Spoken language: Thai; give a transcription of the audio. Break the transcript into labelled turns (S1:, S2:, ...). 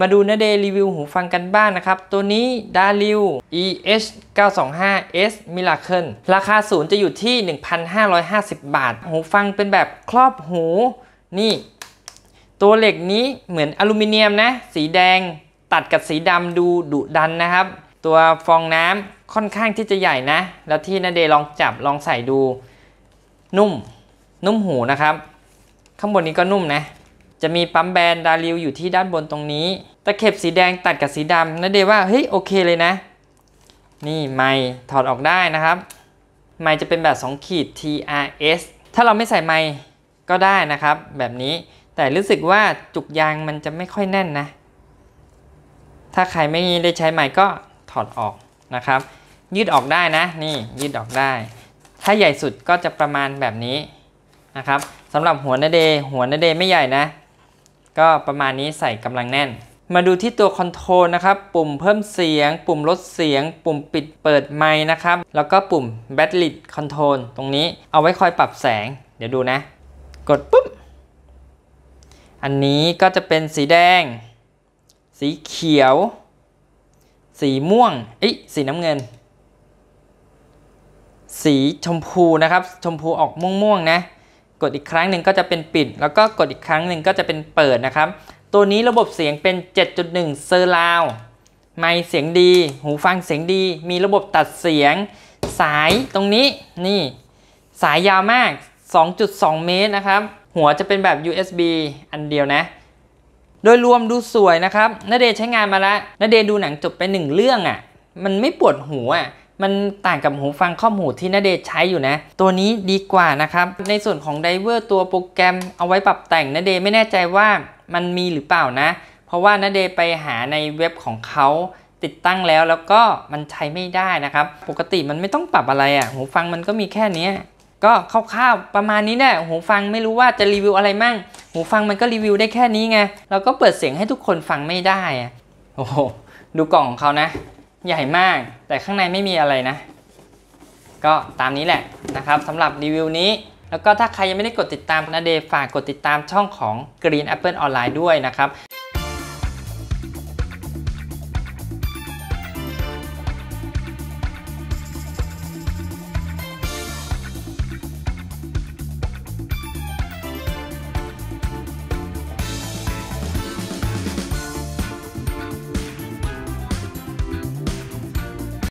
S1: มาดูนาเดรีวิวหูฟังกันบ้างนะครับ ตัวนี้ดาริว EH 925S Miracle ราคาศูนย์จะอยู่ที่ 1,550 บาท หูฟังเป็นแบบครอบหูนี่ ตัวเหล็กนี้เหมือนอลูมิเนียมนะ สีแดงตัดกับสีดำดูดุดันนะครับ ตัวฟองน้ำค่อนข้างที่จะใหญ่นะ แล้วที่นาเดลองจับลองใส่ดู นุ่ม นุ่มหูนะครับ ข้างบนนี้ก็นุ่มนะจะมีปั๊มแบนดาริวอยู่ที่ด้านบนตรงนี้ ตะเข็บสีแดงตัดกับสีดำนะเดว่าเฮ้ยโอเคเลยนะ นี่ ไม่ถอดออกได้นะครับไม่จะเป็นแบบ2ขีด TRS ถ้าเราไม่ใส่ไม่ก็ได้นะครับแบบนี้แต่รู้สึกว่าจุกยางมันจะไม่ค่อยแน่นนะ ถ้าใครไม่ได้ใช้ไม้ก็ถอดออกนะครับ ยืดออกได้นะนี่ยืดออกได้ ถ้าใหญ่สุดก็จะประมาณแบบนี้นะครับสำหรับหัวนาเดหัวนาเดไม่ใหญ่นะก็ประมาณนี้ใส่กำลังแน่น มาดูที่ตัวคอนโทรลนะครับ ปุ่มเพิ่มเสียง ปุ่มลดเสียง ปุ่มปิดเปิดไมค์นะครับ แล้วก็ปุ่มแบตลิดคอนโทรลตรงนี้ เอาไว้คอยปรับแสง เดี๋ยวดูนะ กดปุ๊บ อันนี้ก็จะเป็นสีแดง สีเขียว สีม่วงอิสีน้ำเงิน สีชมพูนะครับ ชมพูออกม่วงๆ นะกดอีกครั้งหนึ่งก็จะเป็นปิด แล้วก็กดอีกครั้งหนึ่งก็จะเป็นเปิดนะครับ ตัวนี้ระบบเสียงเป็น 7.1เซอร์ราวไมค์เสียงดี หูฟังเสียงดี มีระบบตัดเสียง สายตรงนี้นี่ สายยาวมาก 2.2 เมตรนะครับหัวจะเป็นแบบ USB อันเดียวนะ โดยรวมดูสวยนะครับนาเดใช้งานมาแล้วนาเดดูหนังจบไปหนึ่งเรื่องอะ่ะมันไม่ปวดหัวอะ่ะมันต่างกับหูฟังข้อมหูที่นาเดชใช้อยู่นะ ตัวนี้ดีกว่านะครับ ในส่วนของไดเวอร์ตัวโปรแกรมเอาไว้ปรับแต่งนาเดชไม่แน่ใจว่ามันมีหรือเปล่านะ เพราะว่านาเดชไปหาในเว็บของเขาติดตั้งแล้ว แล้วก็มันใช้ไม่ได้นะครับ ปกติมันไม่ต้องปรับอะไรอะ่ะหูฟังมันก็มีแค่นี้ก็คร่าวๆประมาณนี้เนี่ยหูฟังไม่รู้ว่าจะรีวิวอะไรมั่ง หูฟังมันก็รีวิวได้แค่นี้ไงเราก็เปิดเสียงให้ทุกคนฟังไม่ได้อะโอ้โหดูกล่องของเขานะใหญ่มาก แต่ข้างในไม่มีอะไรนะ ก็ตามนี้แหละนะครับสำหรับรีวิวนี้ แล้วก็ถ้าใครยังไม่ได้กดติดตามนะเดฝากกดติดตามช่องของ Green Apple Online ด้วยนะครับ